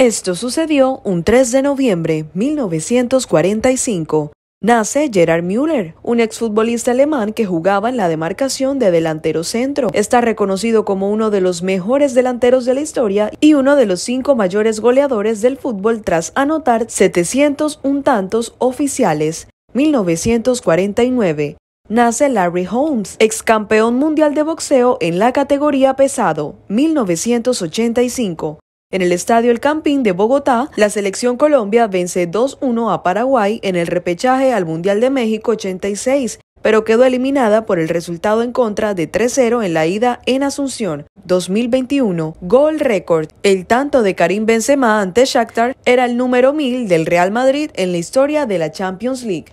Esto sucedió un 3 de noviembre 1945. Nace Gerard Müller, un exfutbolista alemán que jugaba en la demarcación de delantero centro. Está reconocido como uno de los mejores delanteros de la historia y uno de los cinco mayores goleadores del fútbol tras anotar 701 tantos oficiales. 1949. Nace Larry Holmes, ex campeón mundial de boxeo en la categoría pesado. 1985 en el Estadio El Campín de Bogotá, la selección Colombia vence 2-1 a Paraguay en el repechaje al Mundial de México 86, pero quedó eliminada por el resultado en contra de 3-0 en la ida en Asunción. 2021, gol récord. El tanto de Karim Benzema ante Shakhtar era el número 1000 del Real Madrid en la historia de la Champions League.